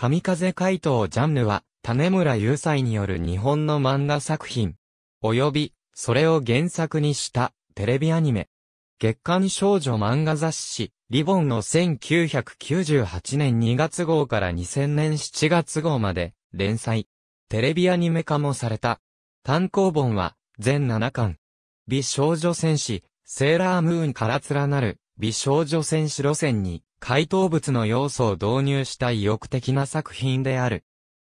神風怪盗ジャンヌは、種村雄斎による日本の漫画作品、及び、それを原作にしたテレビアニメ、月刊少女漫画雑誌、リボンの1998年2月号から2000年7月号まで連載。テレビアニメ化もされた。単行本は全7巻。美少女戦士、セーラームーンから連なる美少女戦士路線に解答物の要素を導入した意欲的な作品である。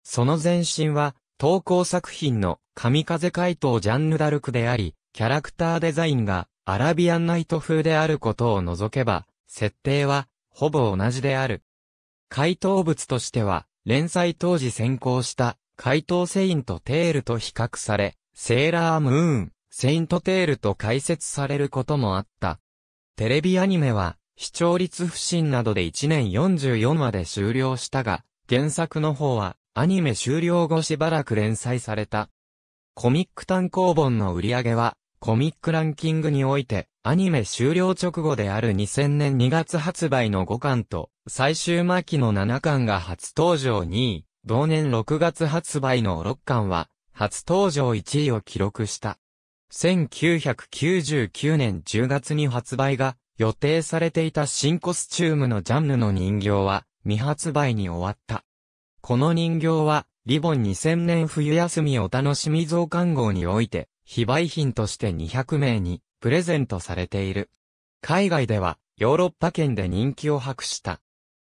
その前身は、投稿作品の神風解答ジャンヌダルクであり、キャラクターデザインがアラビアンナイト風であることを除けば、設定はほぼ同じである。解答物としては、連載当時先行した解答セイントテールと比較され、セーラームーン、セイントテールと解説されることもあった。テレビアニメは、視聴率不振などで1年44まで終了したが、原作の方は、アニメ終了後しばらく連載された。コミック単行本の売り上げは、コミックランキングにおいて、アニメ終了直後である2000年2月発売の5巻と、最終末期の7巻が初登場2位、同年6月発売の6巻は、初登場1位を記録した。1999年10月に発売が予定されていた新コスチュームのジャンヌの人形は未発売に終わった。この人形はリボン2000年冬休みお楽しみ増刊号において非売品として200名にプレゼントされている。海外ではヨーロッパ圏で人気を博した。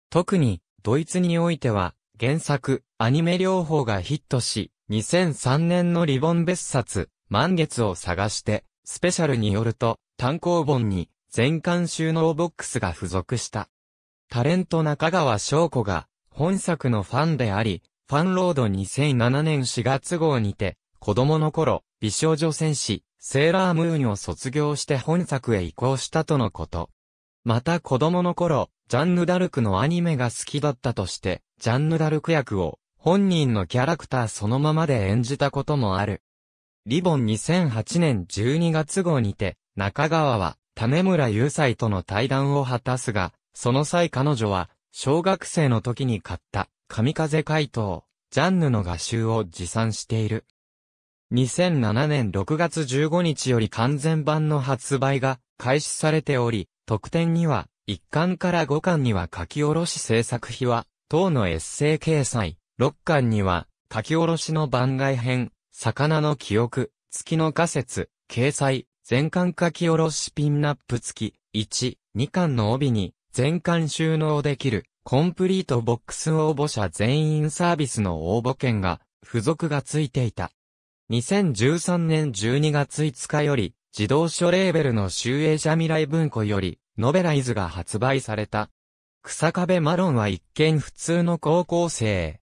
特にドイツにおいては原作、アニメ療法がヒットし、2003年のリボン別冊、満月を探して、スペシャルによると、単行本に、全館収納ボックスが付属した。タレント中川翔子が、本作のファンであり、ファンロード2007年4月号にて、子供の頃、美少女戦士、セーラームーンを卒業して本作へ移行したとのこと。また子供の頃、ジャンヌ・ダルクのアニメが好きだったとして、ジャンヌ・ダルク役を、本人のキャラクターそのままで演じたこともある。リボン2008年12月号にて、中川は、種村雄斎との対談を果たすが、その際彼女は、小学生の時に買った、神風怪盗、ジャンヌの画集を持参している。2007年6月15日より完全版の発売が開始されており、特典には、1巻から5巻には書き下ろし制作費は、等のエッセイ掲載、6巻には、書き下ろしの番外編、魚の記憶、月の仮説、掲載、全巻書き下ろしピンナップ付き、1、2巻の帯に、全巻収納できる、コンプリートボックス応募者全員サービスの応募券が、付属が付いていた。2013年12月5日より、自動書レーベルの集英社未来文庫より、ノベライズが発売された。草壁マロンは一見普通の高校生。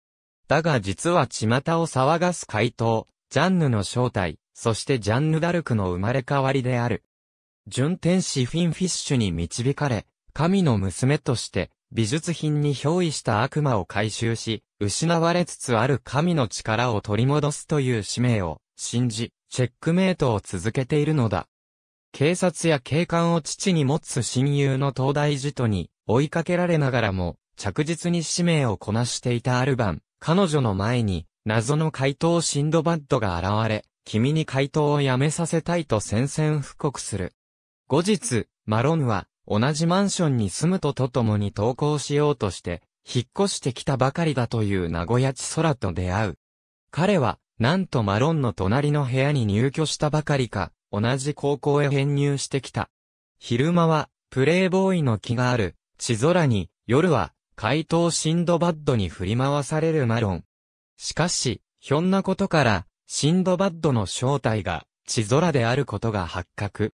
だが実は巷を騒がす回答、ジャンヌの正体、そしてジャンヌ・ダルクの生まれ変わりである。純天使フィンフィッシュに導かれ、神の娘として美術品に憑依した悪魔を回収し、失われつつある神の力を取り戻すという使命を信じ、チェックメイトを続けているのだ。警察や警官を父に持つ親友の東大寺とに追いかけられながらも、着実に使命をこなしていたアルバン、彼女の前に、謎の怪盗シンドバッドが現れ、君に回答をやめさせたいと宣戦布告する。後日、マロンは、同じマンションに住むとと共に登校しようとして、引っ越してきたばかりだという名古屋地空と出会う。彼は、なんとマロンの隣の部屋に入居したばかりか、同じ高校へ編入してきた。昼間は、プレイボーイの気がある、地空に、夜は、怪盗シンドバッドに振り回されるマロン。しかし、ひょんなことから、シンドバッドの正体が地空であることが発覚。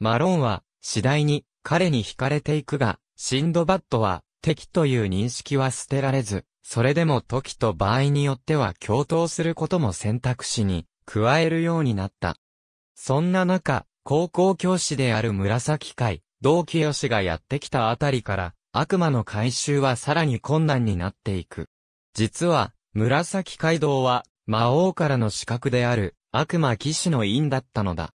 マロンは次第に彼に惹かれていくが、シンドバッドは敵という認識は捨てられず、それでも時と場合によっては共闘することも選択肢に加えるようになった。そんな中、高校教師である紫会、同期しがやってきたあたりから、悪魔の回収はさらに困難になっていく。実は、紫街道は魔王からの資格である、悪魔騎士の因だったのだ。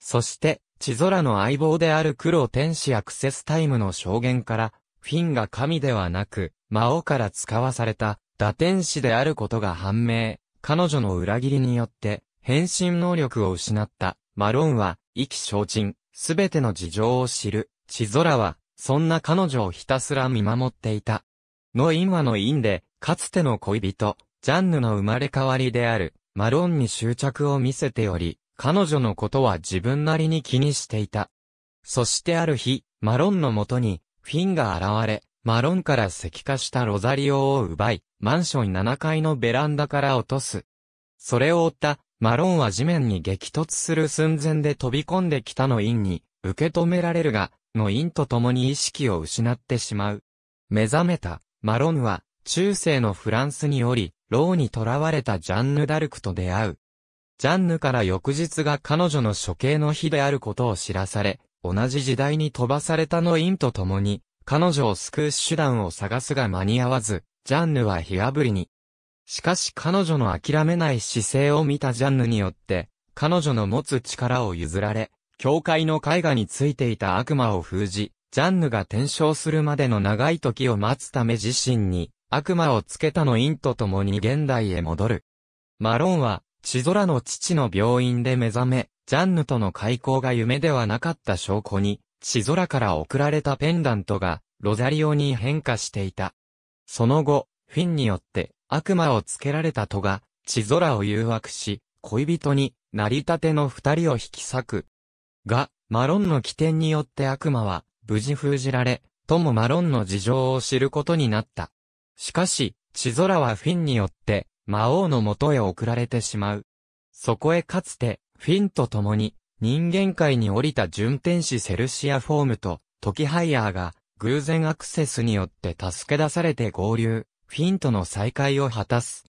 そして、地空の相棒である黒天使アクセスタイムの証言から、フィンが神ではなく、魔王から使わされた、打天使であることが判明。彼女の裏切りによって、変身能力を失った、マロンは、意気消沈、すべての事情を知る、地空は、そんな彼女をひたすら見守っていた。の因話の因で、かつての恋人、ジャンヌの生まれ変わりである、マロンに執着を見せており、彼女のことは自分なりに気にしていた。そしてある日、マロンのもとに、フィンが現れ、マロンから石化したロザリオを奪い、マンション7階のベランダから落とす。それを追った、マロンは地面に激突する寸前で飛び込んできたの因に、受け止められるが、の因と共に意識を失ってしまう。目覚めた、マロンは、中世のフランスにおり、牢に囚われたジャンヌ・ダルクと出会う。ジャンヌから翌日が彼女の処刑の日であることを知らされ、同じ時代に飛ばされたノインと共に、彼女を救う手段を探すが間に合わず、ジャンヌは火あぶりに。しかし彼女の諦めない姿勢を見たジャンヌによって、彼女の持つ力を譲られ、教会の絵画についていた悪魔を封じ、ジャンヌが転生するまでの長い時を待つため自身に、悪魔をつけたの因と共に現代へ戻る。マロンは、チゾラの父の病院で目覚め、ジャンヌとの開口が夢ではなかった証拠に、チゾラから送られたペンダントが、ロザリオに変化していた。その後、フィンによって悪魔をつけられたトが、チゾラを誘惑し、恋人になりたての二人を引き裂く。が、マロンの起点によって悪魔は、無事封じられ、ともマロンの事情を知ることになった。しかし、血ゾラはフィンによって、魔王の元へ送られてしまう。そこへかつて、フィンと共に、人間界に降りた順天使セルシアフォームと、トキハイヤーが、偶然アクセスによって助け出されて合流、フィンとの再会を果たす。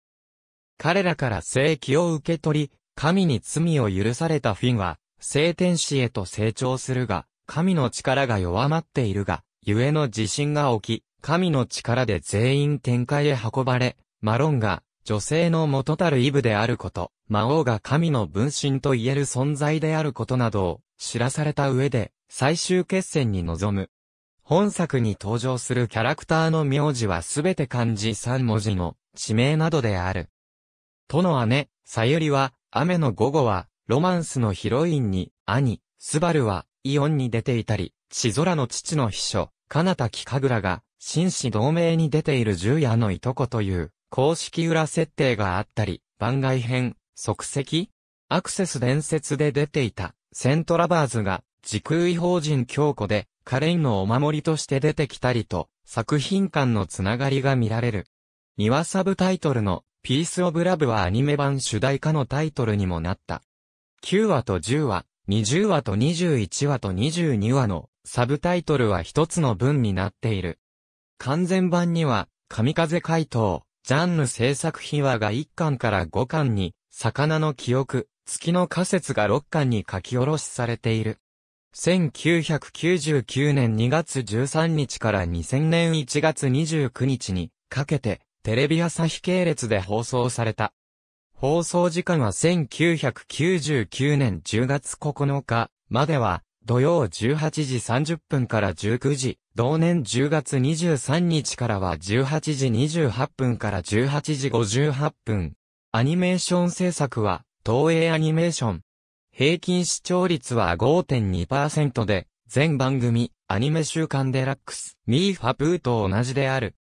彼らから正気を受け取り、神に罪を許されたフィンは、聖天使へと成長するが、神の力が弱まっているが、ゆえの自信が起き、神の力で全員天界へ運ばれ、マロンが、女性の元たるイブであること、魔王が神の分身と言える存在であることなどを知らされた上で、最終決戦に臨む。本作に登場するキャラクターの名字はすべて漢字3文字の地名などである。との姉、さゆりは、雨の午後は、ロマンスのヒロインに、兄、スバルは、イオンに出ていたり、血空の父の秘書、かなたきかぐらが、紳士同盟に出ている十夜のいとこという公式裏設定があったり、番外編、即席アクセス伝説で出ていたセントラバーズが時空異邦人強固でカレンのお守りとして出てきたりと作品間のつながりが見られる。庭サブタイトルのピースオブラブはアニメ版主題歌のタイトルにもなった。9話と10話、20話と21話と22話のサブタイトルは一つの文になっている。完全版には、神風怪盗、ジャンヌ制作秘話が1巻から5巻に、魚の記憶、月の仮説が6巻に書き下ろしされている。1999年2月13日から2000年1月29日にかけてテレビ朝日系列で放送された。放送時間は1999年10月9日までは土曜18時30分から19時、同年10月23日からは18時28分から18時58分。アニメーション制作は、東映アニメーション。平均視聴率は5.2%で、全番組、アニメ週刊デラックス、ミーファプーと同じである。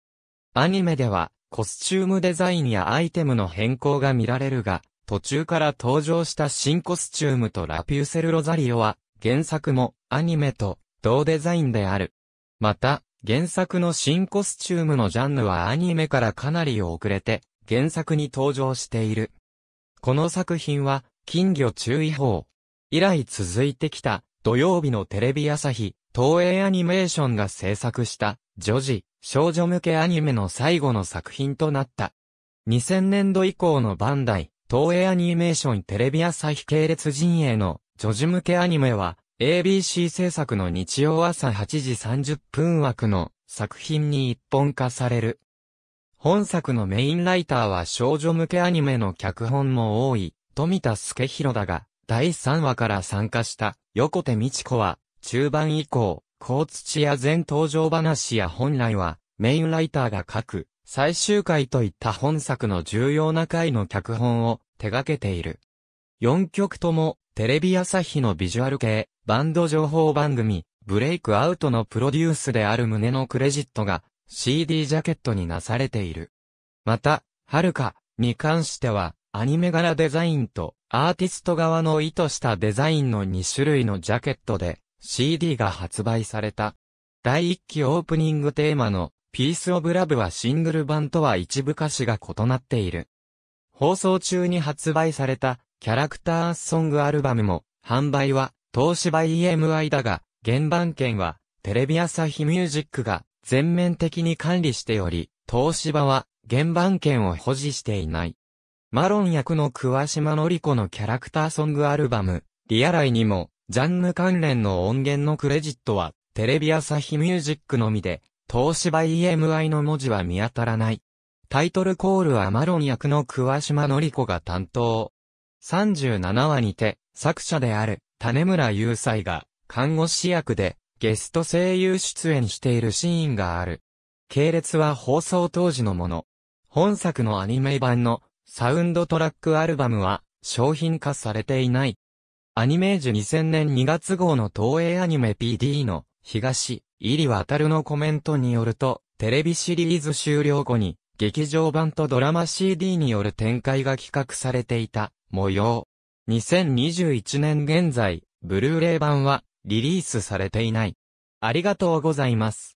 アニメでは、コスチュームデザインやアイテムの変更が見られるが、途中から登場した新コスチュームとラピューセル・ロザリオは、原作もアニメと同デザインである。また、原作の新コスチュームのジャンルはアニメからかなり遅れて、原作に登場している。この作品は、金魚注意報。以来続いてきた、土曜日のテレビ朝日、東映アニメーションが制作した、女児、少女向けアニメの最後の作品となった。2000年度以降のバンダイ、東映アニメーションテレビ朝日系列陣営の女児向けアニメは、ABC 制作の日曜朝8時30分枠の作品に一本化される。本作のメインライターは少女向けアニメの脚本も多い、富田助弘だが、第3話から参加した横手美智子は、中盤以降、高土や全登場話や本来は、メインライターが書く、最終回といった本作の重要な回の脚本を手掛けている。4曲ともテレビ朝日のビジュアル系、バンド情報番組、ブレイクアウトのプロデュースである胸のクレジットが CD ジャケットになされている。また、はるかに関しては、アニメ柄デザインとアーティスト側の意図したデザインの2種類のジャケットで CD が発売された。第1期オープニングテーマのピースオブラブはシングル版とは一部歌詞が異なっている。放送中に発売されたキャラクターソングアルバムも、販売は、東芝 EMI だが、原版権は、テレビ朝日ミュージックが、全面的に管理しており、東芝は、原版権を保持していない。マロン役の桑島のり子のキャラクターソングアルバム、リアライにも、ジャンヌ関連の音源のクレジットは、テレビ朝日ミュージックのみで、東芝 EMI の文字は見当たらない。タイトルコールはマロン役の桑島のり子が担当。37話にて、作者である、種村雄斎が、看護師役で、ゲスト声優出演しているシーンがある。系列は放送当時のもの。本作のアニメ版の、サウンドトラックアルバムは、商品化されていない。アニメージュ2000年2月号の東映アニメ PD の、東、入渡るのコメントによると、テレビシリーズ終了後に、劇場版とドラマ CD による展開が企画されていた、模様。2021年現在、ブルーレイ版はリリースされていない。ありがとうございます。